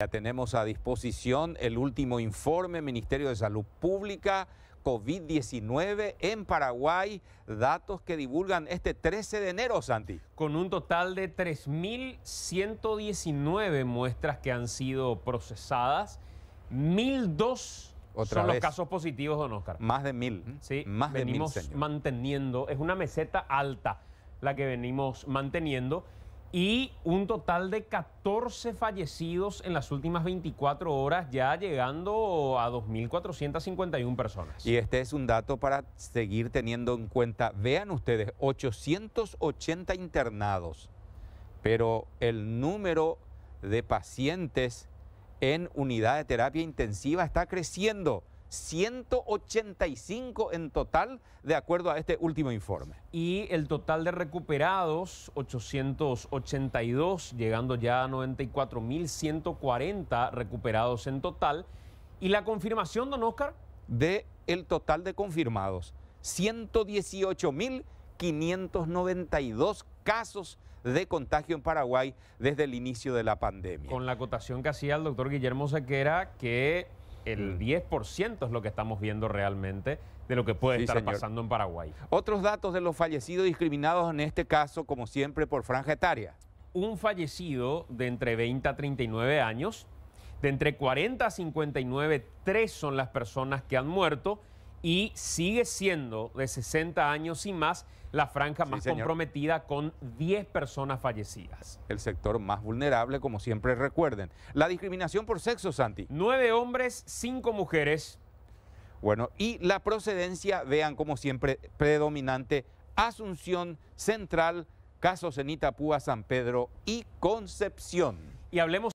Ya tenemos a disposición el último informe Ministerio de Salud Pública COVID-19 en Paraguay, datos que divulgan este 13 de enero, Santi. Con un total de 3.119 muestras que han sido procesadas, 1.002 son los casos positivos, don Oscar. Más de 1.000. Sí, más venimos de mil, manteniendo, es una meseta alta la que venimos manteniendo y un total de 14 fallecidos en las últimas 24 horas, ya llegando a 2.451 personas. Y este es un dato para seguir teniendo en cuenta. Vean ustedes, 880 internados, pero el número de pacientes en unidad de terapia intensiva está creciendo. 185 en total, de acuerdo a este último informe. Y el total de recuperados, 882, llegando ya a 94.140 recuperados en total. ¿Y la confirmación, don Oscar? De el total de confirmados, 118.592 casos de contagio en Paraguay desde el inicio de la pandemia. Con la acotación que hacía el doctor Guillermo Sequera, que el 10% mm. es lo que estamos viendo realmente de lo que puede estar pasando en Paraguay. Otros datos de los fallecidos discriminados en este caso, como siempre, por franja etaria. Un fallecido de entre 20 a 39 años, de entre 40 a 59, tres son las personas que han muerto y sigue siendo de 60 años y más la franja más comprometida con 10 personas fallecidas. El sector más vulnerable, como siempre recuerden. La discriminación por sexo, Santi. Nueve hombres, cinco mujeres. Bueno, y la procedencia, vean como siempre, predominante, Asunción Central, Caso Cenita Púa, San Pedro y Concepción. Y hablemos